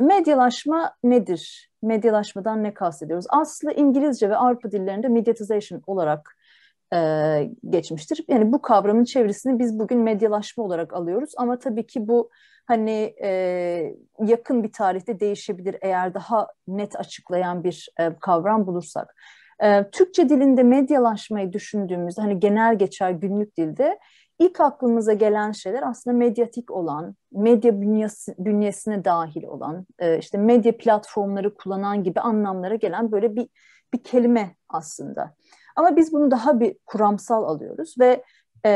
Medyalaşma nedir? Medyalaşmadan ne kastediyoruz? Aslı İngilizce ve Avrupa dillerinde mediatization olarak e, geçmiştir. Yani bu kavramın çevresini biz bugün medyalaşma olarak alıyoruz ama tabii ki bu hani e, yakın bir tarihte değişebilir eğer daha net açıklayan bir e, kavram bulursak. E, Türkçe dilinde medyalaşmayı düşündüğümüzde hani genel geçer günlük dilde İlk aklımıza gelen şeyler aslında medyatik olan, medya bünyesi, bünyesine dahil olan, e, işte medya platformları kullanan gibi anlamlara gelen böyle bir bir kelime aslında. Ama biz bunu daha bir kuramsal alıyoruz ve e,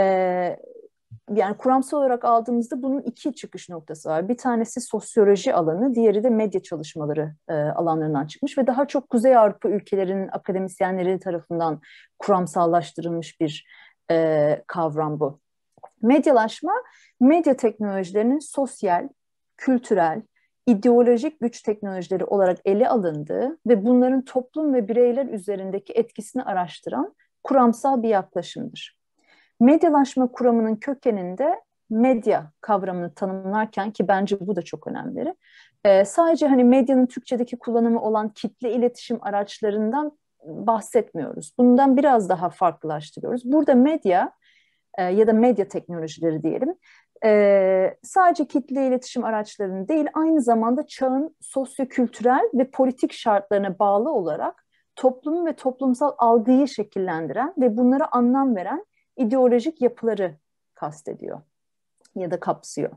yani kuramsal olarak aldığımızda bunun iki çıkış noktası var. Bir tanesi sosyoloji alanı, diğeri de medya çalışmaları e, alanlarından çıkmış ve daha çok Kuzey Avrupa ülkelerinin akademisyenleri tarafından kuramsallaştırılmış bir e, kavram bu. Medyalaşma, medya teknolojilerinin sosyal, kültürel, ideolojik güç teknolojileri olarak ele alındığı ve bunların toplum ve bireyler üzerindeki etkisini araştıran kuramsal bir yaklaşımdır. Medyalaşma kuramının kökeninde medya kavramını tanımlarken ki bence bu da çok önemli. E, sadece hani medyanın Türkçedeki kullanımı olan kitle iletişim araçlarından bahsetmiyoruz. Bundan biraz daha farklılaştırıyoruz. Burada medya e, ya da medya teknolojileri diyelim. E, sadece kitle iletişim araçlarının değil aynı zamanda çağın sosyokültürel ve politik şartlarına bağlı olarak toplumu ve toplumsal algıyı şekillendiren ve bunlara anlam veren ideolojik yapıları kastediyor ya da kapsıyor.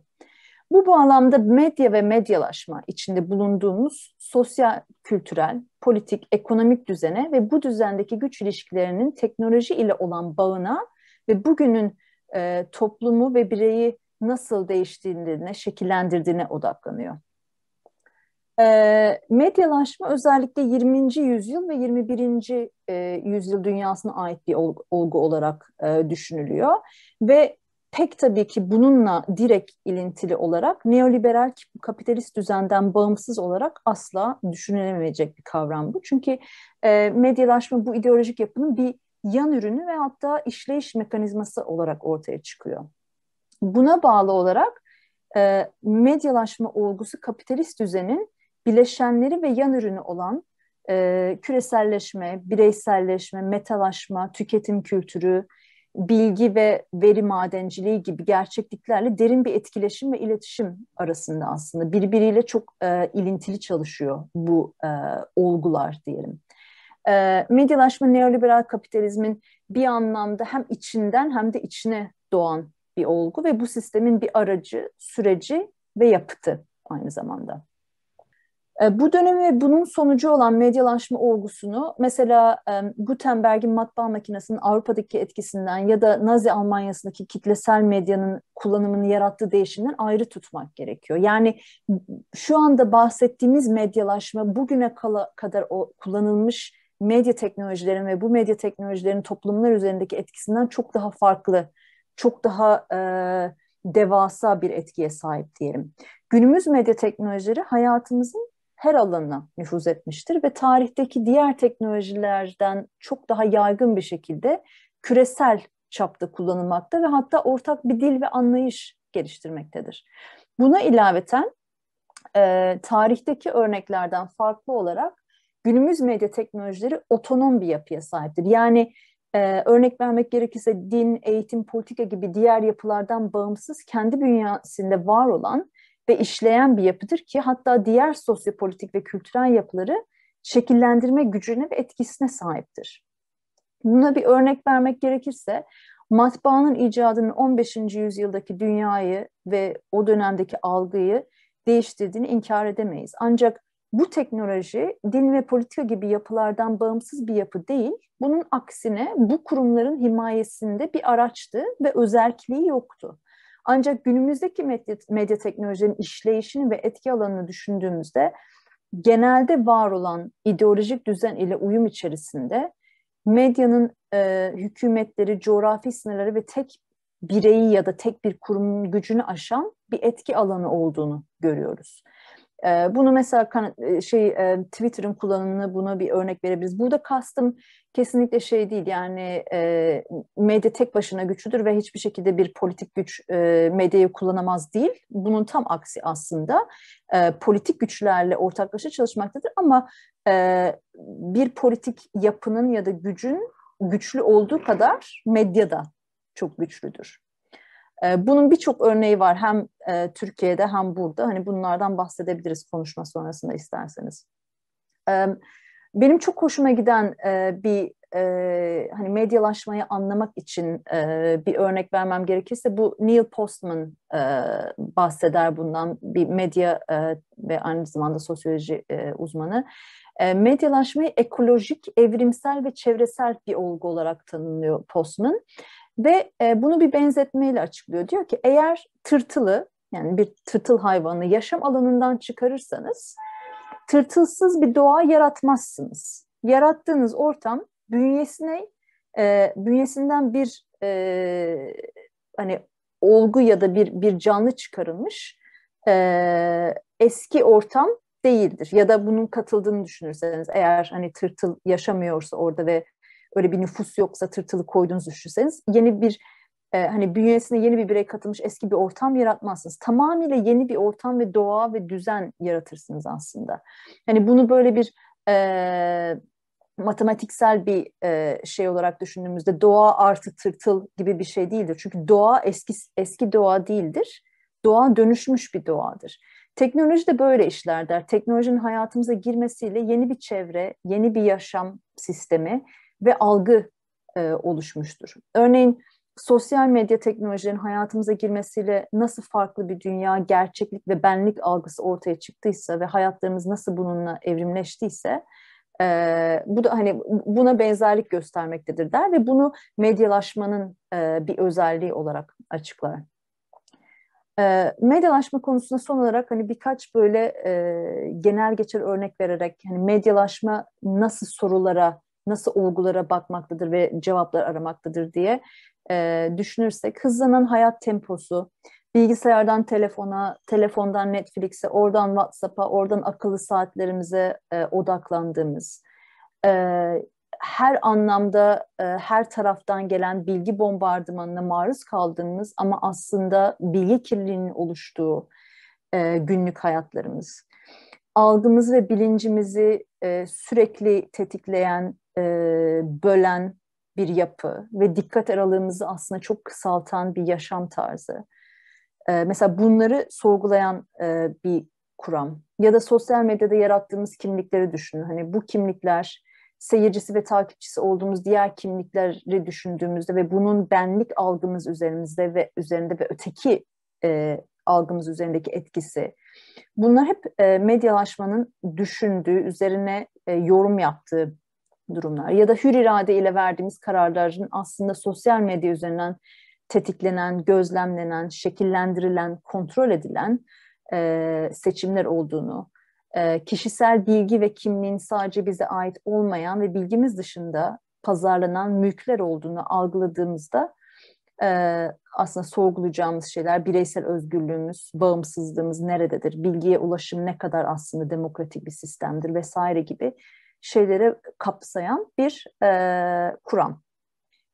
Bu bağlamda medya ve medyalaşma içinde bulunduğumuz sosyal, kültürel, politik, ekonomik düzene ve bu düzendeki güç ilişkilerinin teknoloji ile olan bağına ve bugünün e, toplumu ve bireyi nasıl değiştirdiğine, şekillendirdiğine odaklanıyor. E, medyalaşma özellikle 20. yüzyıl ve 21. E, yüzyıl dünyasına ait bir olgu, olgu olarak e, düşünülüyor ve pek tabii ki bununla direkt ilintili olarak neoliberal kapitalist düzenden bağımsız olarak asla düşünülemeyecek bir kavram bu. Çünkü e, medyalaşma bu ideolojik yapının bir yan ürünü ve hatta işleyiş mekanizması olarak ortaya çıkıyor. Buna bağlı olarak e, medyalaşma olgusu kapitalist düzenin bileşenleri ve yan ürünü olan e, küreselleşme, bireyselleşme, metalaşma, tüketim kültürü, bilgi ve veri madenciliği gibi gerçekliklerle derin bir etkileşim ve iletişim arasında aslında birbiriyle çok e, ilintili çalışıyor bu e, olgular diyelim. E, medyalaşma neoliberal kapitalizmin bir anlamda hem içinden hem de içine doğan bir olgu ve bu sistemin bir aracı, süreci ve yapıtı aynı zamanda. Ee, bu dönemi ve bunun sonucu olan medyalaşma olgusunu mesela e, Gutenberg'in matbaa makinesinin Avrupa'daki etkisinden ya da Nazi Almanya'sındaki kitlesel medyanın kullanımını yarattığı değişimden ayrı tutmak gerekiyor. Yani şu anda bahsettiğimiz medyalaşma bugüne kadar o kullanılmış medya teknolojilerin ve bu medya teknolojilerin toplumlar üzerindeki etkisinden çok daha farklı, çok daha e, devasa bir etkiye sahip diyelim. Günümüz medya teknolojileri hayatımızın her alanına nüfuz etmiştir ve tarihteki diğer teknolojilerden çok daha yaygın bir şekilde küresel çapta kullanılmakta ve hatta ortak bir dil ve anlayış geliştirmektedir. Buna ilaveten e, tarihteki örneklerden farklı olarak günümüz medya teknolojileri otonom bir yapıya sahiptir. Yani e, örnek vermek gerekirse din, eğitim, politika gibi diğer yapılardan bağımsız kendi bünyasında var olan ve işleyen bir yapıdır ki hatta diğer sosyopolitik ve kültürel yapıları şekillendirme gücüne ve etkisine sahiptir. Buna bir örnek vermek gerekirse matbaanın icadının 15. yüzyıldaki dünyayı ve o dönemdeki algıyı değiştirdiğini inkar edemeyiz. Ancak bu teknoloji din ve politika gibi yapılardan bağımsız bir yapı değil. Bunun aksine bu kurumların himayesinde bir araçtı ve özerkliği yoktu. Ancak günümüzdeki medya, medya teknolojinin işleyişini ve etki alanını düşündüğümüzde genelde var olan ideolojik düzen ile uyum içerisinde medyanın e, hükümetleri, coğrafi sınırları ve tek bireyi ya da tek bir kurumun gücünü aşan bir etki alanı olduğunu görüyoruz. Ee, bunu mesela e, şey e, Twitter'ın kullanımını buna bir örnek verebiliriz. Burada kastım kesinlikle şey değil yani e, medya tek başına güçlüdür ve hiçbir şekilde bir politik güç medyayı kullanamaz değil. Bunun tam aksi aslında politik güçlerle ortaklaşa çalışmaktadır ama bir politik yapının ya da gücün güçlü olduğu kadar medyada çok güçlüdür. Ee, bunun birçok örneği var hem e, Türkiye'de hem burada. Hani bunlardan bahsedebiliriz konuşma sonrasında isterseniz. Ee, benim çok hoşuma giden e, bir e, hani medyalaşmayı anlamak için bir örnek vermem gerekirse bu Neil Postman bahseder bundan bir medya ve aynı zamanda sosyoloji uzmanı. Medyalaşmayı ekolojik, evrimsel ve çevresel bir olgu olarak tanımlıyor Postman. Ve e, bunu bir benzetmeyle açıklıyor. Diyor ki eğer tırtılı yani bir tırtıl hayvanı yaşam alanından çıkarırsanız tırtılsız bir doğa yaratmazsınız. Yarattığınız ortam bünyesine e, bünyesinden bir e, hani olgu ya da bir bir canlı çıkarılmış e, eski ortam değildir. Ya da bunun katıldığını düşünürseniz eğer hani tırtıl yaşamıyorsa orada ve öyle bir nüfus yoksa tırtılı koyduğunuzu düşünseniz yeni bir e, hani bünyesine yeni bir birey katılmış eski bir ortam yaratmazsınız. Tamamıyla yeni bir ortam ve doğa ve düzen yaratırsınız aslında. Hani bunu böyle bir e, matematiksel bir e, şey olarak düşündüğümüzde doğa artı tırtıl gibi bir şey değildir. Çünkü doğa eski eski doğa değildir. Doğa dönüşmüş bir doğadır. Teknoloji de böyle işler der. Teknolojinin hayatımıza girmesiyle yeni bir çevre, yeni bir yaşam sistemi, ve algı e, oluşmuştur. Örneğin sosyal medya teknolojilerin hayatımıza girmesiyle nasıl farklı bir dünya, gerçeklik ve benlik algısı ortaya çıktıysa ve hayatlarımız nasıl bununla evrimleştiyse e, bu da hani buna benzerlik göstermektedir der ve bunu medyalaşmanın e, bir özelliği olarak açıklar. E, medyalaşma konusunda son olarak hani birkaç böyle e, genel geçer örnek vererek hani medyalaşma nasıl sorulara nasıl olgulara bakmaktadır ve cevaplar aramaktadır diye e, düşünürsek hızlanan hayat temposu, bilgisayardan telefona, telefondan Netflix'e, oradan WhatsApp'a, oradan akıllı saatlerimize e, odaklandığımız, e, her anlamda e, her taraftan gelen bilgi bombardımanına maruz kaldığımız ama aslında bilgi kirliliğinin oluştuğu e, günlük hayatlarımız. Algımız ve bilincimizi e, sürekli tetikleyen e, bölen bir yapı ve dikkat aralığımızı aslında çok kısaltan bir yaşam tarzı. E, mesela bunları sorgulayan e, bir kuram ya da sosyal medyada yarattığımız kimlikleri düşünün. Hani bu kimlikler seyircisi ve takipçisi olduğumuz diğer kimlikleri düşündüğümüzde ve bunun benlik algımız üzerimizde ve üzerinde ve öteki e, algımız üzerindeki etkisi. Bunlar hep e, medyalaşmanın düşündüğü, üzerine e, yorum yaptığı durumlar ya da hür irade ile verdiğimiz kararların aslında sosyal medya üzerinden tetiklenen, gözlemlenen, şekillendirilen, kontrol edilen e, seçimler olduğunu, e, kişisel bilgi ve kimliğin sadece bize ait olmayan ve bilgimiz dışında pazarlanan mülkler olduğunu algıladığımızda e, aslında sorgulayacağımız şeyler bireysel özgürlüğümüz, bağımsızlığımız nerededir, bilgiye ulaşım ne kadar aslında demokratik bir sistemdir vesaire gibi şeyleri kapsayan bir e, kuram.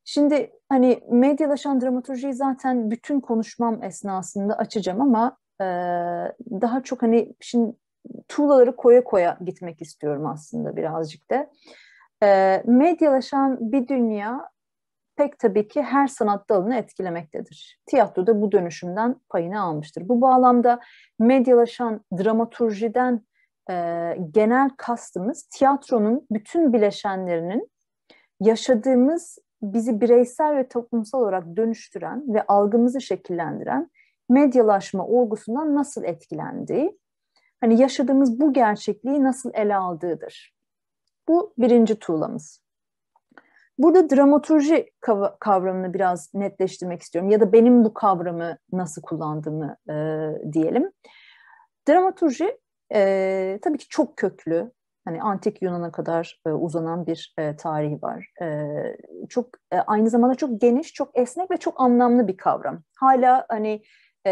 Şimdi hani medyalaşan dramaturjiyi zaten bütün konuşmam esnasında açacağım ama e, daha çok hani şimdi tuğlaları koya koya gitmek istiyorum aslında birazcık da. E, medyalaşan bir dünya pek tabii ki her sanat dalını etkilemektedir. Tiyatro da bu dönüşümden payını almıştır. Bu bağlamda medyalaşan dramaturjiden e, genel kastımız tiyatronun bütün bileşenlerinin yaşadığımız bizi bireysel ve toplumsal olarak dönüştüren ve algımızı şekillendiren medyalaşma olgusundan nasıl etkilendiği, hani yaşadığımız bu gerçekliği nasıl ele aldığıdır. Bu birinci tuğlamız. Burada dramaturji kav kavramını biraz netleştirmek istiyorum ya da benim bu kavramı nasıl kullandığımı e, diyelim. Dramaturji e, tabii ki çok köklü, hani antik Yunan'a kadar e, uzanan bir e, tarihi var. E, çok e, aynı zamanda çok geniş, çok esnek ve çok anlamlı bir kavram. Hala hani e,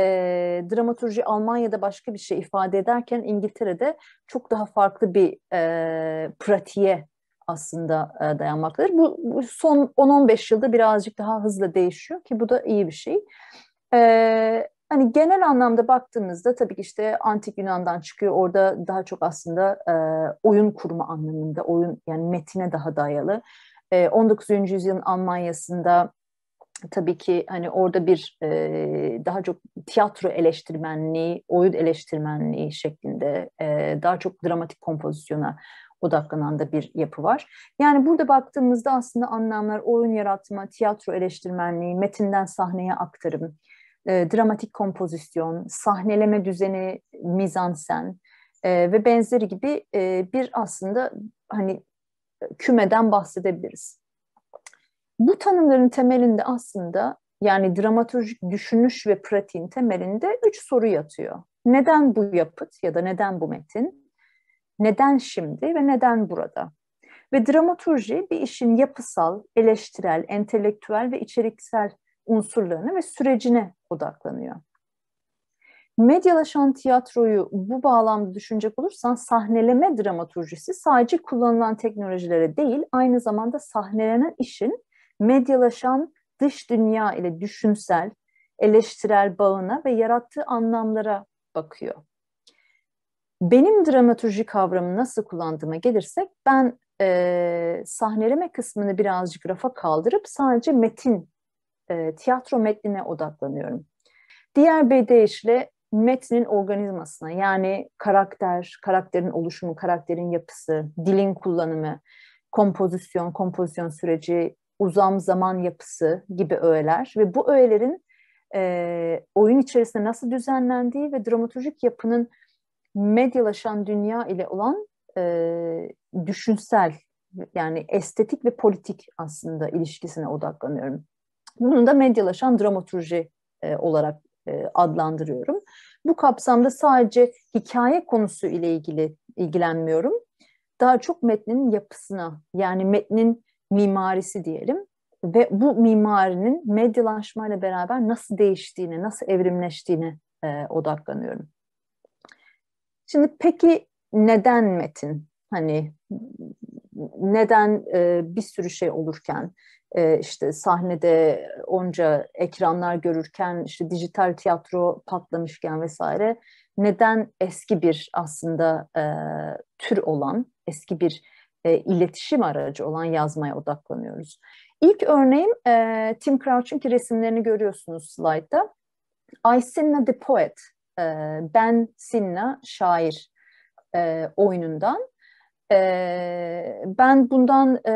dramaturji Almanya'da başka bir şey ifade ederken İngiltere'de çok daha farklı bir e, pratiğe aslında e, dayanmaktadır. Bu, bu son 10-15 yılda birazcık daha hızlı değişiyor ki bu da iyi bir şey. E, Hani genel anlamda baktığımızda tabii ki işte antik Yunan'dan çıkıyor. Orada daha çok aslında e, oyun kurma anlamında, oyun yani metine daha dayalı. E, 19. yüzyılın Almanya'sında tabii ki hani orada bir e, daha çok tiyatro eleştirmenliği, oyun eleştirmenliği şeklinde e, daha çok dramatik kompozisyona odaklanan da bir yapı var. Yani burada baktığımızda aslında anlamlar oyun yaratma, tiyatro eleştirmenliği, metinden sahneye aktarım, e, dramatik kompozisyon, sahneleme düzeni, mizansen e, ve benzeri gibi e, bir aslında hani kümeden bahsedebiliriz. Bu tanımların temelinde aslında yani dramaturjik düşünüş ve pratiğin temelinde üç soru yatıyor. Neden bu yapıt ya da neden bu metin? Neden şimdi ve neden burada? Ve dramaturji bir işin yapısal, eleştirel, entelektüel ve içeriksel unsurlarına ve sürecine odaklanıyor. Medyalaşan tiyatroyu bu bağlamda düşünecek olursan sahneleme dramaturjisi sadece kullanılan teknolojilere değil aynı zamanda sahnelenen işin medyalaşan dış dünya ile düşünsel, eleştirel bağına ve yarattığı anlamlara bakıyor. Benim dramaturji kavramı nasıl kullandığıma gelirsek ben e, sahneleme kısmını birazcık rafa kaldırıp sadece metin e, tiyatro metnine odaklanıyorum. Diğer bir deyişle metnin organizmasına yani karakter, karakterin oluşumu, karakterin yapısı, dilin kullanımı, kompozisyon, kompozisyon süreci, uzam zaman yapısı gibi öğeler ve bu öğelerin e, oyun içerisinde nasıl düzenlendiği ve dramaturjik yapının medyalaşan dünya ile olan e, düşünsel yani estetik ve politik aslında ilişkisine odaklanıyorum. Bunun da medyalaşan dramaturji e, olarak e, adlandırıyorum. Bu kapsamda sadece hikaye konusu ile ilgili ilgilenmiyorum. Daha çok metnin yapısına yani metnin mimarisi diyelim ve bu mimarinin medyalaşmayla beraber nasıl değiştiğini, nasıl evrimleştiğini e, odaklanıyorum. Şimdi peki neden metin? Hani neden e, bir sürü şey olurken e, işte sahnede onca ekranlar görürken işte dijital tiyatro patlamışken vesaire neden eski bir aslında e, tür olan eski bir e, iletişim aracı olan yazmaya odaklanıyoruz. İlk örneğim e, Tim Crouch'un ki resimlerini görüyorsunuz slaytta. Sinna the Poet, e, Ben Sinna şair e, oyunundan ee, ben bundan e,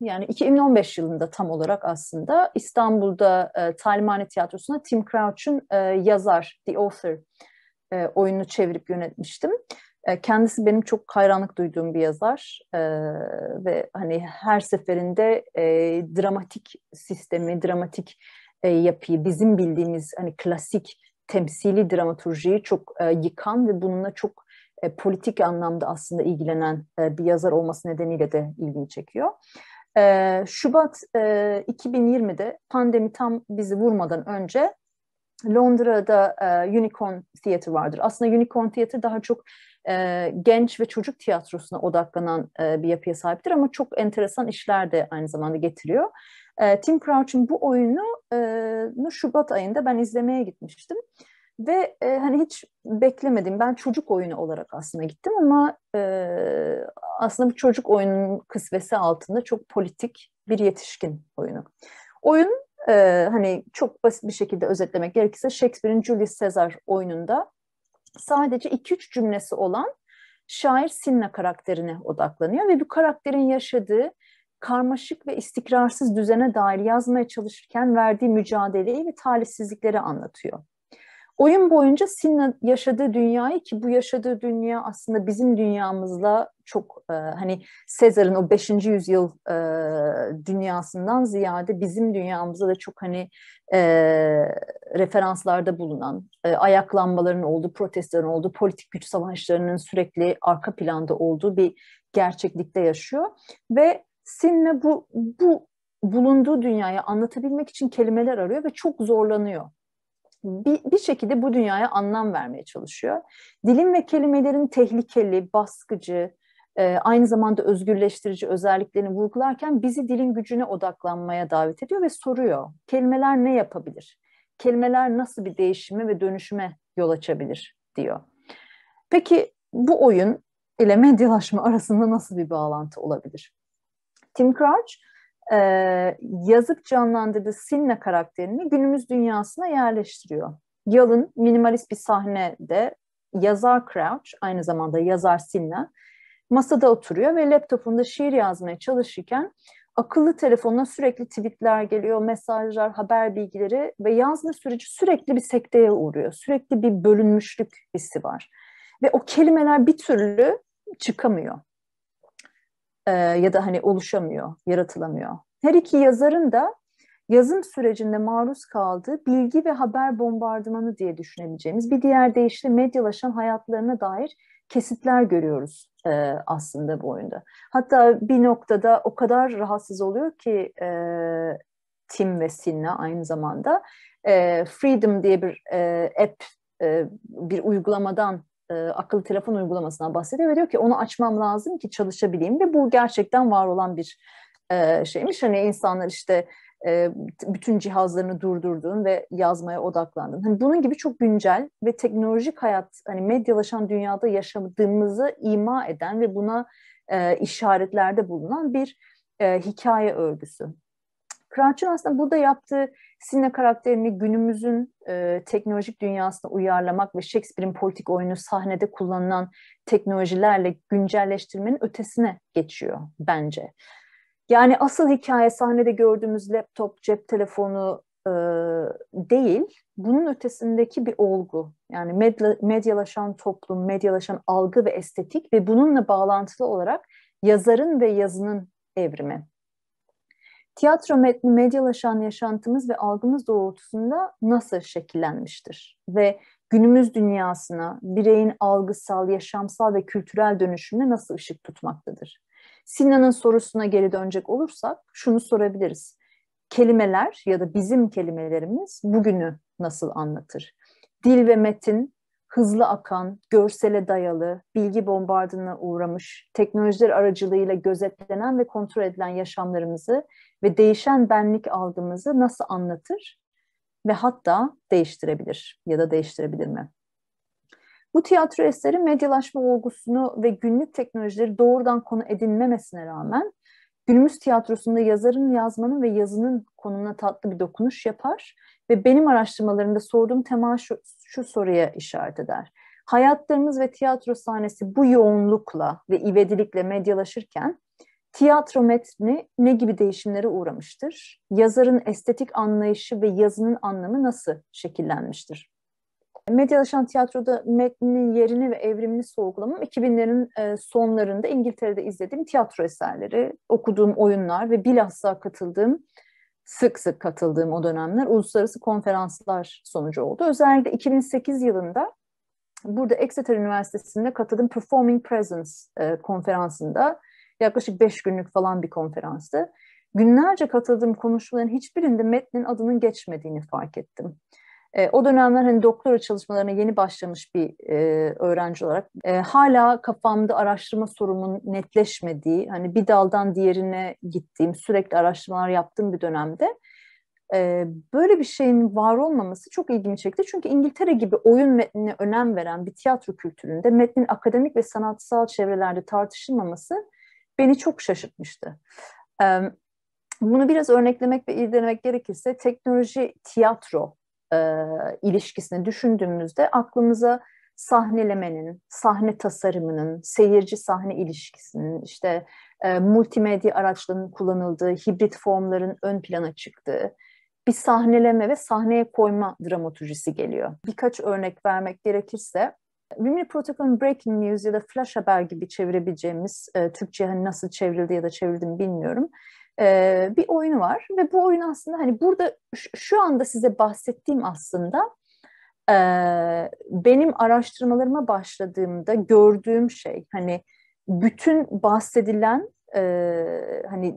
yani 2015 yılında tam olarak aslında İstanbul'da e, Talimhane Tiyatrosu'na Tim Crouch'un e, yazar, The Author e, oyununu çevirip yönetmiştim. E, kendisi benim çok hayranlık duyduğum bir yazar e, ve hani her seferinde e, dramatik sistemi, dramatik e, yapıyı, bizim bildiğimiz hani klasik temsili dramaturjiyi çok e, yıkan ve bununla çok e, politik anlamda aslında ilgilenen e, bir yazar olması nedeniyle de ilgini çekiyor. E, Şubat e, 2020'de pandemi tam bizi vurmadan önce Londra'da e, Unicorn Theatre vardır. Aslında Unicorn Theatre daha çok e, genç ve çocuk tiyatrosuna odaklanan e, bir yapıya sahiptir ama çok enteresan işler de aynı zamanda getiriyor. E, Tim Crouch'ın bu oyunu e, Şubat ayında ben izlemeye gitmiştim. Ve e, hani hiç beklemedim. Ben çocuk oyunu olarak aslında gittim ama e, aslında bu çocuk oyunun kısvesi altında çok politik bir yetişkin oyunu. Oyun e, hani çok basit bir şekilde özetlemek gerekirse Shakespeare'in Julius Caesar oyununda sadece 2-3 cümlesi olan şair Sinna karakterine odaklanıyor ve bu karakterin yaşadığı karmaşık ve istikrarsız düzene dair yazmaya çalışırken verdiği mücadeleyi ve talihsizlikleri anlatıyor. Oyun boyunca Sin'in yaşadığı dünyayı ki bu yaşadığı dünya aslında bizim dünyamızla çok e, hani Sezar'ın o 5. yüzyıl e, dünyasından ziyade bizim dünyamıza da çok hani e, referanslarda bulunan e, ayaklanmaların olduğu, protestoların olduğu, politik güç savaşlarının sürekli arka planda olduğu bir gerçeklikte yaşıyor ve Sin'le bu bu bulunduğu dünyayı anlatabilmek için kelimeler arıyor ve çok zorlanıyor bir, bir şekilde bu dünyaya anlam vermeye çalışıyor. Dilin ve kelimelerin tehlikeli, baskıcı, e, aynı zamanda özgürleştirici özelliklerini vurgularken bizi dilin gücüne odaklanmaya davet ediyor ve soruyor. Kelimeler ne yapabilir? Kelimeler nasıl bir değişime ve dönüşüme yol açabilir diyor. Peki bu oyun ile medyalaşma arasında nasıl bir bağlantı olabilir? Tim Crouch e, ee, yazıp canlandırdığı Sinna karakterini günümüz dünyasına yerleştiriyor. Yalın minimalist bir sahnede yazar Crouch, aynı zamanda yazar Sinna, masada oturuyor ve laptopunda şiir yazmaya çalışırken akıllı telefonuna sürekli tweetler geliyor, mesajlar, haber bilgileri ve yazma süreci sürekli bir sekteye uğruyor. Sürekli bir bölünmüşlük hissi var. Ve o kelimeler bir türlü çıkamıyor e, ya da hani oluşamıyor, yaratılamıyor. Her iki yazarın da yazım sürecinde maruz kaldığı bilgi ve haber bombardımanı diye düşünebileceğimiz bir diğer deyişle medyalaşan hayatlarına dair kesitler görüyoruz e, aslında bu oyunda. Hatta bir noktada o kadar rahatsız oluyor ki e, Tim ve Sinna aynı zamanda e, Freedom diye bir e, app, e, bir uygulamadan e, akıllı telefon uygulamasından bahsediyor ve diyor ki onu açmam lazım ki çalışabileyim ve bu gerçekten var olan bir e, şeymiş. Hani insanlar işte e, bütün cihazlarını durdurduğun ve yazmaya odaklandın. Hani bunun gibi çok güncel ve teknolojik hayat hani medyalaşan dünyada yaşadığımızı ima eden ve buna e, işaretlerde bulunan bir e, hikaye örgüsü. Kıraç'ın aslında burada yaptığı Sine karakterini günümüzün e, teknolojik dünyasına uyarlamak ve Shakespeare'in politik oyunu sahnede kullanılan teknolojilerle güncelleştirmenin ötesine geçiyor bence. Yani asıl hikaye sahnede gördüğümüz laptop, cep telefonu e, değil, bunun ötesindeki bir olgu. Yani medya, medyalaşan toplum, medyalaşan algı ve estetik ve bununla bağlantılı olarak yazarın ve yazının evrimi tiyatro metni medyalaşan yaşantımız ve algımız doğrultusunda nasıl şekillenmiştir? Ve günümüz dünyasına, bireyin algısal, yaşamsal ve kültürel dönüşümüne nasıl ışık tutmaktadır? Sinan'ın sorusuna geri dönecek olursak şunu sorabiliriz. Kelimeler ya da bizim kelimelerimiz bugünü nasıl anlatır? Dil ve metin hızlı akan, görsele dayalı, bilgi bombardına uğramış, teknolojiler aracılığıyla gözetlenen ve kontrol edilen yaşamlarımızı ve değişen benlik algımızı nasıl anlatır ve hatta değiştirebilir ya da değiştirebilir mi? Bu tiyatro eseri medyalaşma olgusunu ve günlük teknolojileri doğrudan konu edinmemesine rağmen günümüz tiyatrosunda yazarın yazmanın ve yazının konumuna tatlı bir dokunuş yapar ve benim araştırmalarımda sorduğum temel şu, şu soruya işaret eder. Hayatlarımız ve tiyatro sahnesi bu yoğunlukla ve ivedilikle medyalaşırken tiyatro metni ne gibi değişimlere uğramıştır? Yazarın estetik anlayışı ve yazının anlamı nasıl şekillenmiştir? Medyalaşan tiyatroda metnin yerini ve evrimini sorgulamam 2000'lerin e, sonlarında İngiltere'de izlediğim tiyatro eserleri, okuduğum oyunlar ve bilhassa katıldığım sık sık katıldığım o dönemler uluslararası konferanslar sonucu oldu. Özellikle 2008 yılında burada Exeter Üniversitesi'nde katıldığım Performing Presence e, konferansında yaklaşık 5 günlük falan bir konferanstı. Günlerce katıldığım konuşmaların hiçbirinde metnin adının geçmediğini fark ettim. E, o dönemler hani doktora çalışmalarına yeni başlamış bir e, öğrenci olarak e, hala kafamda araştırma sorumun netleşmediği, hani bir daldan diğerine gittiğim, sürekli araştırmalar yaptığım bir dönemde e, böyle bir şeyin var olmaması çok ilgimi çekti. Çünkü İngiltere gibi oyun metnine önem veren bir tiyatro kültüründe metnin akademik ve sanatsal çevrelerde tartışılmaması beni çok şaşırtmıştı. E, bunu biraz örneklemek ve irdelemek gerekirse teknoloji tiyatro e, ilişkisini düşündüğümüzde aklımıza sahnelemenin, sahne tasarımının, seyirci sahne ilişkisinin, işte e, multimedya araçlarının kullanıldığı, hibrit formların ön plana çıktığı, bir sahneleme ve sahneye koyma dramaturjisi geliyor. Birkaç örnek vermek gerekirse, Rimini Protokol'ün Breaking News ya da Flash Haber gibi çevirebileceğimiz, e, Türkçe hani nasıl çevrildi ya da çevrildi bilmiyorum e, bir oyunu var ve bu oyun aslında hani burada şu anda size bahsettiğim aslında e, benim araştırmalarıma başladığımda gördüğüm şey hani bütün bahsedilen e, hani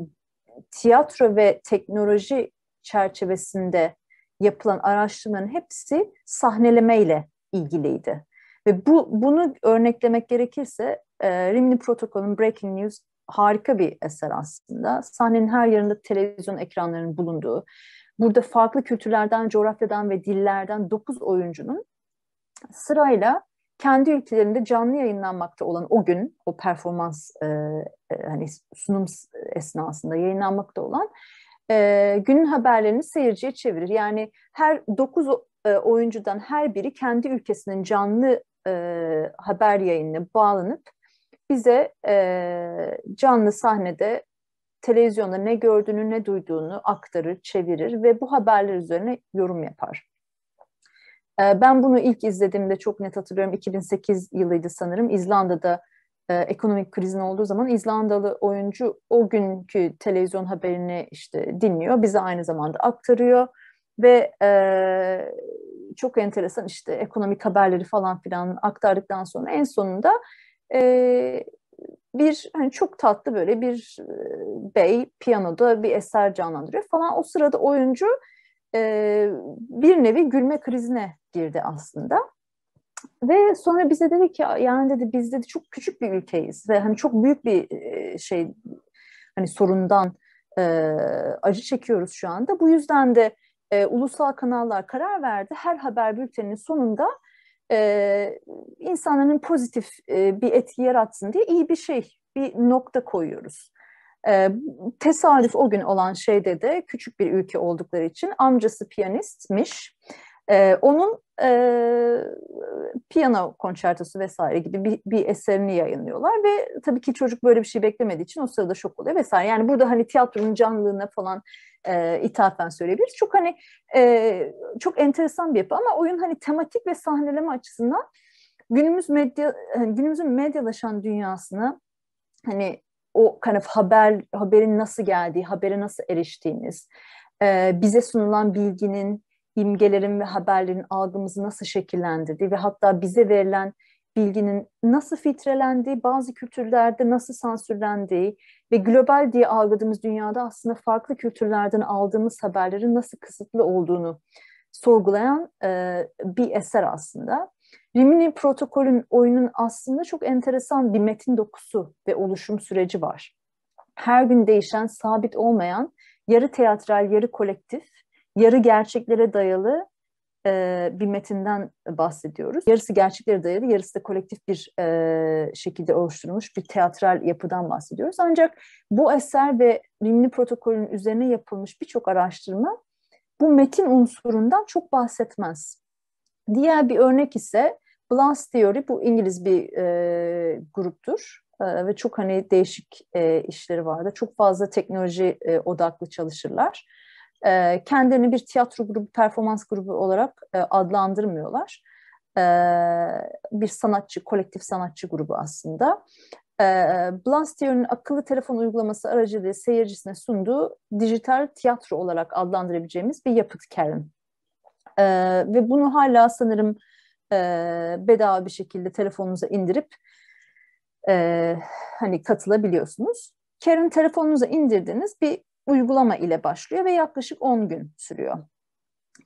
tiyatro ve teknoloji çerçevesinde yapılan araştırmaların hepsi sahnelemeyle ilgiliydi. Ve bu bunu örneklemek gerekirse e, Rimini Protokol'ün Breaking News harika bir eser aslında. Sahnenin her yerinde televizyon ekranlarının bulunduğu, burada farklı kültürlerden, coğrafyadan ve dillerden 9 oyuncunun sırayla kendi ülkelerinde canlı yayınlanmakta olan o gün o performans e, e, hani sunum esnasında yayınlanmakta olan e, günün haberlerini seyirciye çevirir. Yani her 9 e, oyuncudan her biri kendi ülkesinin canlı e, haber yayınına bağlanıp bize e, canlı sahnede televizyonda ne gördüğünü ne duyduğunu aktarır, çevirir ve bu haberler üzerine yorum yapar. E, ben bunu ilk izlediğimde çok net hatırlıyorum. 2008 yılıydı sanırım. İzlanda'da e, ekonomik krizin olduğu zaman İzlandalı oyuncu o günkü televizyon haberini işte dinliyor. Bize aynı zamanda aktarıyor ve e, çok enteresan işte ekonomik haberleri falan filan aktardıktan sonra en sonunda e, bir hani çok tatlı böyle bir e, bey piyanoda bir eser canlandırıyor falan. O sırada oyuncu e, bir nevi gülme krizine girdi aslında. Ve sonra bize dedi ki yani dedi biz dedi çok küçük bir ülkeyiz ve hani çok büyük bir e, şey hani sorundan e, acı çekiyoruz şu anda. Bu yüzden de e, ulusal kanallar karar verdi. Her haber bülteninin sonunda e, insanların pozitif e, bir etki yaratsın diye iyi bir şey, bir nokta koyuyoruz. E, tesadüf o gün olan şeyde de küçük bir ülke oldukları için amcası piyanistmiş. E, onun e, piyano konçertosu vesaire gibi bir, bir eserini yayınlıyorlar ve tabii ki çocuk böyle bir şey beklemediği için o sırada şok oluyor vesaire. Yani burada hani tiyatronun canlılığına falan e, ithafen söyleyebiliriz. Çok hani e, çok enteresan bir yapı ama oyun hani tematik ve sahneleme açısından günümüz medya e, günümüzün medyalaşan dünyasını hani o kind of haber haberin nasıl geldiği, habere nasıl eriştiğimiz, e, bize sunulan bilginin imgelerin ve haberlerin algımızı nasıl şekillendirdiği ve hatta bize verilen bilginin nasıl filtrelendiği, bazı kültürlerde nasıl sansürlendiği ve global diye algıladığımız dünyada aslında farklı kültürlerden aldığımız haberlerin nasıl kısıtlı olduğunu sorgulayan e, bir eser aslında. Rimini protokolün oyunun aslında çok enteresan bir metin dokusu ve oluşum süreci var. Her gün değişen, sabit olmayan, yarı teatral, yarı kolektif, yarı gerçeklere dayalı e, bir metinden bahsediyoruz. Yarısı gerçeklere dayalı, yarısı da kolektif bir e, şekilde oluşturulmuş bir teatral yapıdan bahsediyoruz. Ancak bu eser ve Rimli protokolün üzerine yapılmış birçok araştırma bu metin unsurundan çok bahsetmez. Diğer bir örnek ise Blast Theory, bu İngiliz bir e, gruptur e, ve çok hani değişik e, işleri vardı. Çok fazla teknoloji e, odaklı çalışırlar e, kendilerini bir tiyatro grubu, performans grubu olarak e, adlandırmıyorlar. E, bir sanatçı, kolektif sanatçı grubu aslında. E, Blansteon'un akıllı telefon uygulaması aracılığıyla seyircisine sunduğu dijital tiyatro olarak adlandırabileceğimiz bir yapıt Karen. E, ve bunu hala sanırım e, bedava bir şekilde telefonunuza indirip e, hani katılabiliyorsunuz. Karen telefonunuza indirdiğiniz bir uygulama ile başlıyor ve yaklaşık 10 gün sürüyor.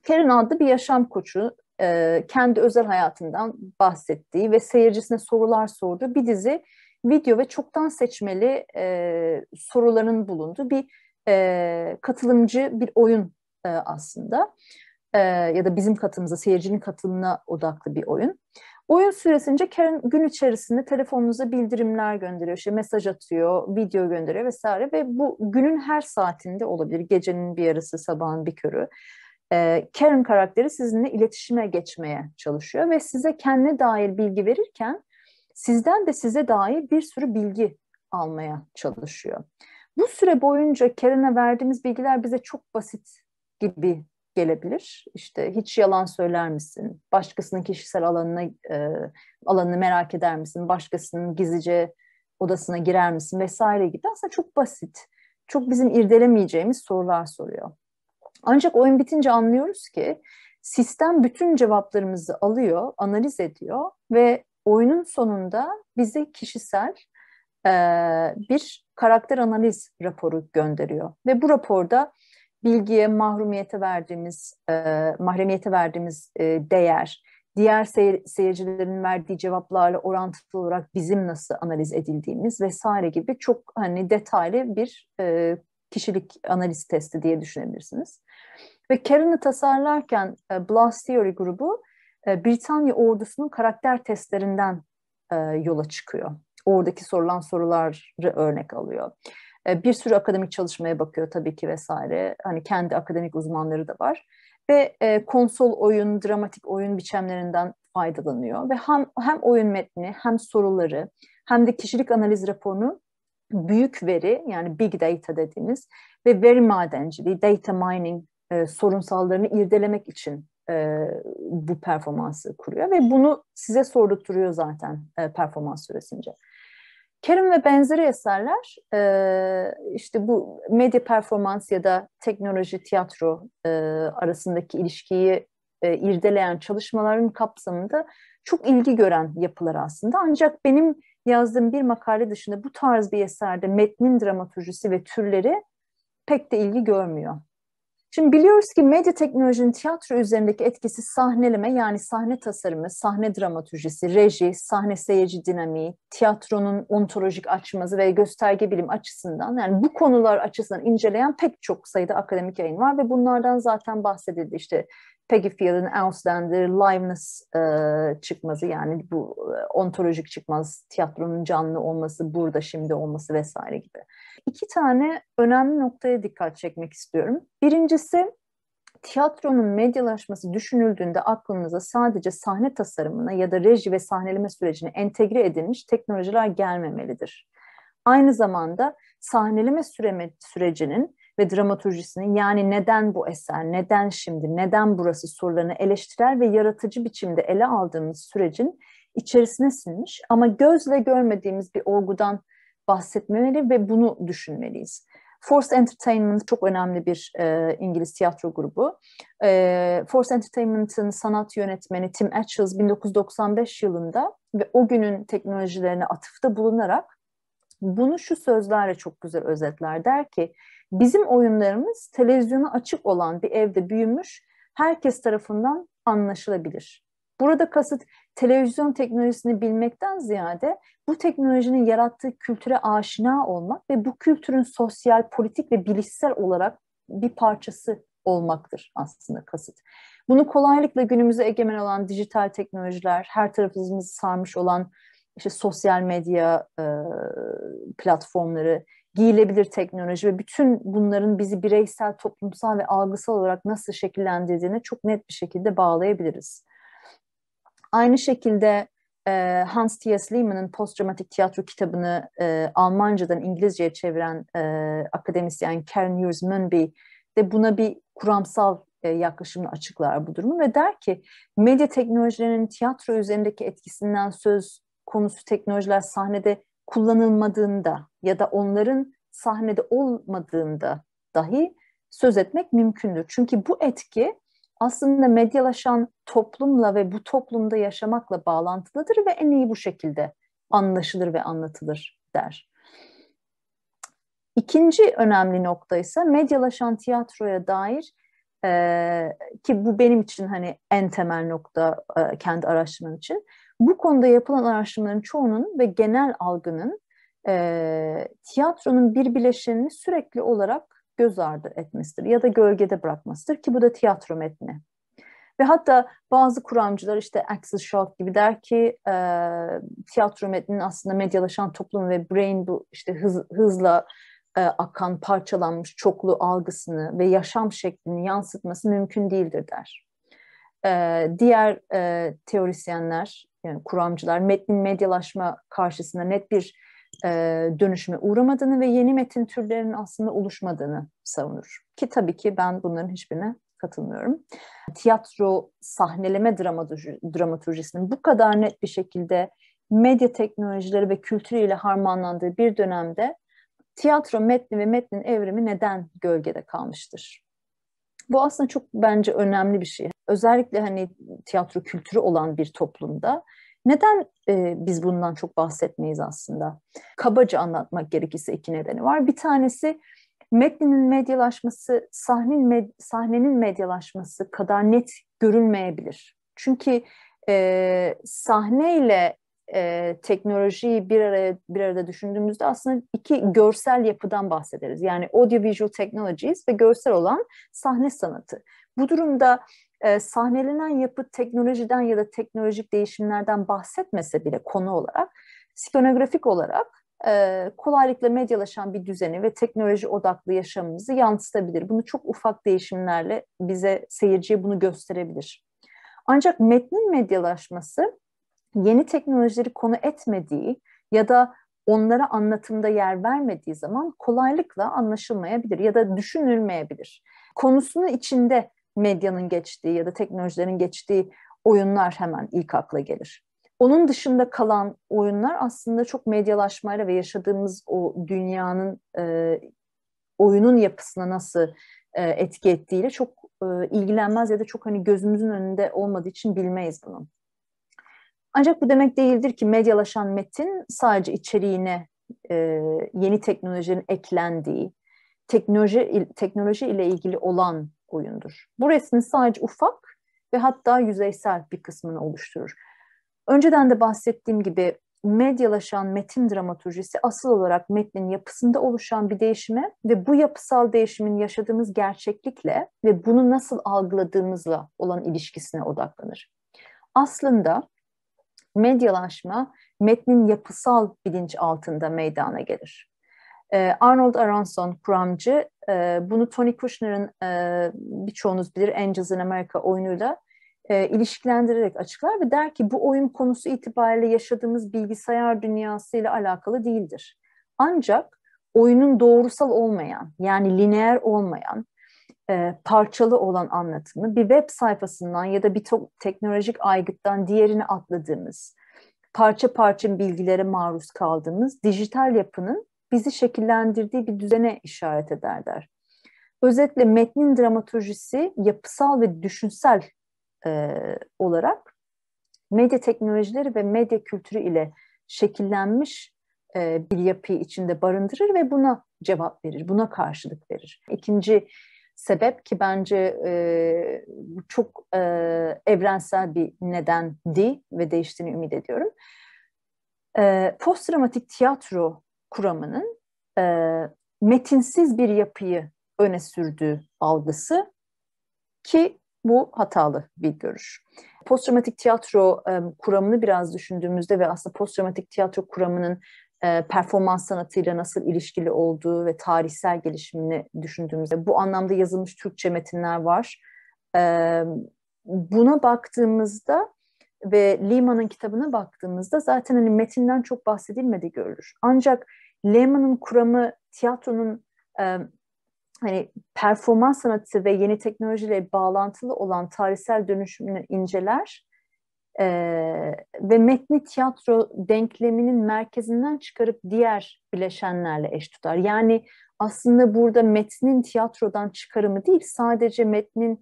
Karen adlı bir yaşam koçu e, kendi özel hayatından bahsettiği ve seyircisine sorular sorduğu bir dizi video ve çoktan seçmeli e, soruların bulunduğu bir e, katılımcı bir oyun e, aslında. E, ya da bizim katımıza, seyircinin katılımına odaklı bir oyun. Oyun süresince Karen gün içerisinde telefonunuza bildirimler gönderiyor, işte mesaj atıyor, video gönderiyor vesaire ve bu günün her saatinde olabilir. Gecenin bir yarısı, sabahın bir körü. Ee, Karen karakteri sizinle iletişime geçmeye çalışıyor ve size kendine dair bilgi verirken sizden de size dair bir sürü bilgi almaya çalışıyor. Bu süre boyunca Karen'e verdiğimiz bilgiler bize çok basit gibi gelebilir. İşte hiç yalan söyler misin? Başkasının kişisel alanına e, alanını merak eder misin? Başkasının gizlice odasına girer misin vesaire gibi. Aslında çok basit. Çok bizim irdelemeyeceğimiz sorular soruyor. Ancak oyun bitince anlıyoruz ki sistem bütün cevaplarımızı alıyor, analiz ediyor ve oyunun sonunda bize kişisel e, bir karakter analiz raporu gönderiyor. Ve bu raporda bilgiye mahrumiyete verdiğimiz, e, mahremiyete verdiğimiz e, değer, diğer seyir, seyircilerin verdiği cevaplarla orantılı olarak bizim nasıl analiz edildiğimiz vesaire gibi çok hani detaylı bir e, kişilik analiz testi diye düşünebilirsiniz. Ve Karen'ı tasarlarken e, Blast Theory grubu e, Britanya ordusunun karakter testlerinden e, yola çıkıyor. Oradaki sorulan soruları örnek alıyor. E, bir sürü akademik çalışmaya bakıyor tabii ki vesaire. Hani kendi akademik uzmanları da var. Ve e, konsol oyun, dramatik oyun biçimlerinden faydalanıyor. Ve hem, hem oyun metni hem soruları hem de kişilik analiz raporunu büyük veri yani big data dediğimiz ve veri madenciliği, data mining e, sorunsallarını irdelemek için e, bu performansı kuruyor ve bunu size sorduruyor zaten e, performans süresince. Kerim ve benzeri eserler e, işte bu medya performans ya da teknoloji tiyatro e, arasındaki ilişkiyi e, irdeleyen çalışmaların kapsamında çok ilgi gören yapılar aslında. Ancak benim yazdığım bir makale dışında bu tarz bir eserde metnin dramaturjisi ve türleri pek de ilgi görmüyor. Şimdi biliyoruz ki medya teknolojinin tiyatro üzerindeki etkisi sahneleme yani sahne tasarımı, sahne dramatürjisi, reji, sahne seyirci dinamiği, tiyatronun ontolojik açması ve gösterge bilim açısından yani bu konular açısından inceleyen pek çok sayıda akademik yayın var ve bunlardan zaten bahsedildi işte Peggyfield'in Ausländer, Liveness e, çıkması yani bu e, ontolojik çıkmaz, tiyatronun canlı olması, burada şimdi olması vesaire gibi. İki tane önemli noktaya dikkat çekmek istiyorum. Birincisi tiyatronun medyalaşması düşünüldüğünde aklınıza sadece sahne tasarımına ya da reji ve sahneleme sürecine entegre edilmiş teknolojiler gelmemelidir. Aynı zamanda sahneleme süreme, sürecinin ve dramaturjisinin yani neden bu eser, neden şimdi, neden burası sorularını eleştirel ve yaratıcı biçimde ele aldığımız sürecin içerisine sinmiş ama gözle görmediğimiz bir olgudan bahsetmemeli ve bunu düşünmeliyiz. Force Entertainment çok önemli bir e, İngiliz tiyatro grubu. E, Force Entertainment'ın sanat yönetmeni Tim Achilles 1995 yılında ve o günün teknolojilerine atıfta bulunarak bunu şu sözlerle çok güzel özetler. Der ki Bizim oyunlarımız televizyonu açık olan bir evde büyümüş, herkes tarafından anlaşılabilir. Burada kasıt televizyon teknolojisini bilmekten ziyade bu teknolojinin yarattığı kültüre aşina olmak ve bu kültürün sosyal, politik ve bilişsel olarak bir parçası olmaktır aslında kasıt. Bunu kolaylıkla günümüze egemen olan dijital teknolojiler, her tarafımızı sarmış olan işte sosyal medya e, platformları, giyilebilir teknoloji ve bütün bunların bizi bireysel, toplumsal ve algısal olarak nasıl şekillendirdiğine çok net bir şekilde bağlayabiliriz. Aynı şekilde e, Hans T.S. Lehmann'ın Post Dramatik tiyatro kitabını e, Almanca'dan İngilizce'ye çeviren e, akademisyen Karen Hughes Munby de buna bir kuramsal e, yaklaşımla açıklar bu durumu ve der ki medya teknolojilerinin tiyatro üzerindeki etkisinden söz konusu teknolojiler sahnede kullanılmadığında ya da onların sahnede olmadığında dahi söz etmek mümkündür. Çünkü bu etki aslında medyalaşan toplumla ve bu toplumda yaşamakla bağlantılıdır ve en iyi bu şekilde anlaşılır ve anlatılır der. İkinci önemli nokta ise medyalaşan tiyatroya dair e, ki bu benim için hani en temel nokta e, kendi araştırmam için. Bu konuda yapılan araştırmaların çoğunun ve genel algının e, tiyatronun bir bileşenini sürekli olarak göz ardı etmesidir ya da gölgede bırakmasıdır ki bu da tiyatro metni. Ve hatta bazı kuramcılar işte Axel Schock gibi der ki e, tiyatro metninin aslında medyalaşan toplum ve brain bu işte hız, hızla e, akan parçalanmış çoklu algısını ve yaşam şeklini yansıtması mümkün değildir der. E, diğer e, teorisyenler yani kuramcılar metnin medyalaşma karşısında net bir e, dönüşüme uğramadığını ve yeni metin türlerinin aslında oluşmadığını savunur. Ki tabii ki ben bunların hiçbirine katılmıyorum. Tiyatro sahneleme dramaturjisinin bu kadar net bir şekilde medya teknolojileri ve kültürüyle harmanlandığı bir dönemde tiyatro metni ve metnin evrimi neden gölgede kalmıştır? Bu aslında çok bence önemli bir şey. Özellikle hani tiyatro kültürü olan bir toplumda neden e, biz bundan çok bahsetmeyiz aslında? Kabaca anlatmak gerekirse iki nedeni var. Bir tanesi metnin medyalaşması, sahnenin, med sahnenin medyalaşması kadar net görünmeyebilir. Çünkü e, sahneyle e, teknolojiyi bir araya bir arada düşündüğümüzde aslında iki görsel yapıdan bahsederiz. Yani audiovisual technologies ve görsel olan sahne sanatı. Bu durumda ee, sahnelenen yapı teknolojiden ya da teknolojik değişimlerden bahsetmese bile konu olarak, sikonografik olarak e, kolaylıkla medyalaşan bir düzeni ve teknoloji odaklı yaşamımızı yansıtabilir. Bunu çok ufak değişimlerle bize, seyirciye bunu gösterebilir. Ancak metnin medyalaşması yeni teknolojileri konu etmediği ya da onlara anlatımda yer vermediği zaman kolaylıkla anlaşılmayabilir ya da düşünülmeyebilir. Konusunun içinde medyanın geçtiği ya da teknolojilerin geçtiği oyunlar hemen ilk akla gelir. Onun dışında kalan oyunlar aslında çok medyalaşmayla ve yaşadığımız o dünyanın e, oyunun yapısına nasıl e, etki ettiğiyle çok e, ilgilenmez ya da çok hani gözümüzün önünde olmadığı için bilmeyiz bunu. Ancak bu demek değildir ki medyalaşan metin sadece içeriğine e, yeni teknolojinin eklendiği, teknoloji teknoloji ile ilgili olan oyundur. Bu resmin sadece ufak ve hatta yüzeysel bir kısmını oluşturur. Önceden de bahsettiğim gibi medyalaşan metin dramaturjisi asıl olarak metnin yapısında oluşan bir değişime ve bu yapısal değişimin yaşadığımız gerçeklikle ve bunu nasıl algıladığımızla olan ilişkisine odaklanır. Aslında medyalaşma metnin yapısal bilinç altında meydana gelir. Ee, Arnold Aronson kuramcı e, bunu Tony Kushner'ın e, birçoğunuz bilir Angels in America oyunuyla e, ilişkilendirerek açıklar ve der ki bu oyun konusu itibariyle yaşadığımız bilgisayar dünyasıyla alakalı değildir. Ancak oyunun doğrusal olmayan yani lineer olmayan parçalı olan anlatımı bir web sayfasından ya da bir teknolojik aygıttan diğerine atladığımız, parça parça bilgilere maruz kaldığımız dijital yapının bizi şekillendirdiği bir düzene işaret ederler. Özetle metnin dramaturjisi yapısal ve düşünsel e, olarak medya teknolojileri ve medya kültürü ile şekillenmiş e, bir yapıyı içinde barındırır ve buna cevap verir, buna karşılık verir. İkinci sebep ki bence e, çok e, evrensel bir nedendi ve değiştiğini ümit ediyorum. E, Postdramatik tiyatro kuramının e, metinsiz bir yapıyı öne sürdüğü algısı ki bu hatalı bir görüş. Postdramatik tiyatro e, kuramını biraz düşündüğümüzde ve aslında postdramatik tiyatro kuramının e, performans sanatıyla nasıl ilişkili olduğu ve tarihsel gelişimini düşündüğümüzde bu anlamda yazılmış Türkçe metinler var. E, buna baktığımızda ve Lima'nın kitabına baktığımızda zaten hani metinden çok bahsedilmedi görülür. Ancak Lehmann'ın kuramı tiyatronun e, hani performans sanatı ve yeni teknolojiyle bağlantılı olan tarihsel dönüşümünü inceler e, ve metni tiyatro denkleminin merkezinden çıkarıp diğer bileşenlerle eş tutar. Yani aslında burada metnin tiyatrodan çıkarımı değil sadece metnin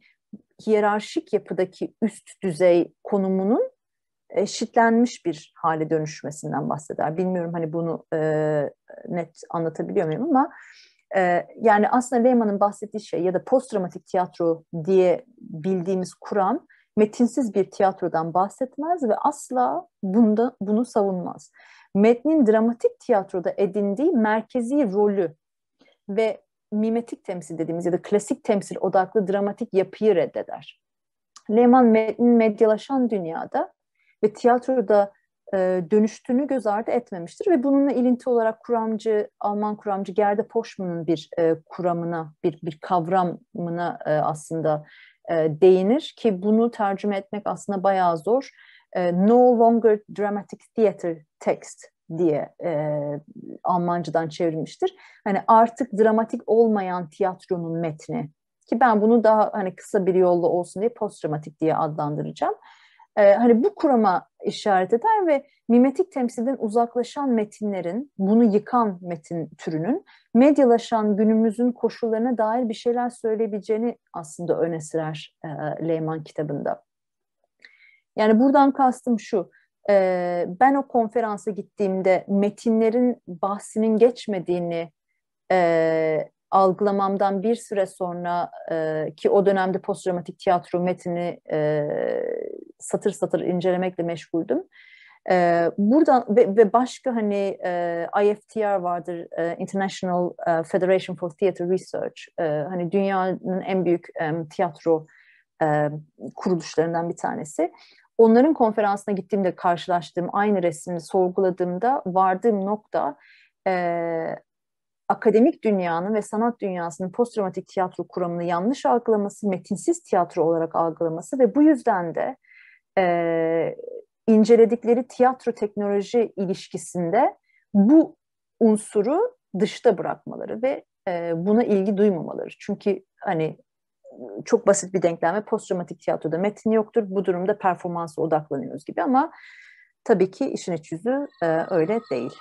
hiyerarşik yapıdaki üst düzey konumunun eşitlenmiş bir hale dönüşmesinden bahseder. Bilmiyorum hani bunu e, net anlatabiliyor muyum ama e, yani aslında Lehman'ın bahsettiği şey ya da postdramatik tiyatro diye bildiğimiz kuram metinsiz bir tiyatrodan bahsetmez ve asla bunda bunu savunmaz. Metnin dramatik tiyatroda edindiği merkezi rolü ve mimetik temsil dediğimiz ya da klasik temsil odaklı dramatik yapıyı reddeder. Lehman metnin medyalaşan dünyada ve tiyatroda e, dönüştüğünü göz ardı etmemiştir ve bununla ilinti olarak kuramcı Alman kuramcı Gerda Poschmann'ın bir e, kuramına bir bir kavramına e, aslında e, değinir ki bunu tercüme etmek aslında bayağı zor. E, no longer dramatic theater text diye e, Almancadan çevrilmiştir. Hani artık dramatik olmayan tiyatronun metni ki ben bunu daha hani kısa bir yolla olsun diye postdramatik diye adlandıracağım e, hani bu kurama işaret eder ve mimetik temsilden uzaklaşan metinlerin, bunu yıkan metin türünün medyalaşan günümüzün koşullarına dair bir şeyler söyleyebileceğini aslında öne sürer e, Leyman kitabında. Yani buradan kastım şu, e, ben o konferansa gittiğimde metinlerin bahsinin geçmediğini e, algılamamdan bir süre sonra e, ki o dönemde postdramatik tiyatro metnini e, satır satır incelemekle meşguldüm. E, buradan ve, ve başka hani e, IFTR vardır, e, International Federation for Theatre Research, e, hani dünyanın en büyük e, tiyatro e, kuruluşlarından bir tanesi. Onların konferansına gittiğimde karşılaştığım aynı resmi sorguladığımda vardığım nokta e, akademik dünyanın ve sanat dünyasının posttraumatik tiyatro kuramını yanlış algılaması, metinsiz tiyatro olarak algılaması ve bu yüzden de e, inceledikleri tiyatro teknoloji ilişkisinde bu unsuru dışta bırakmaları ve e, buna ilgi duymamaları. Çünkü hani çok basit bir denkleme posttraumatik tiyatroda metin yoktur. Bu durumda performansa odaklanıyoruz gibi ama tabii ki işin iç yüzü e, öyle değil.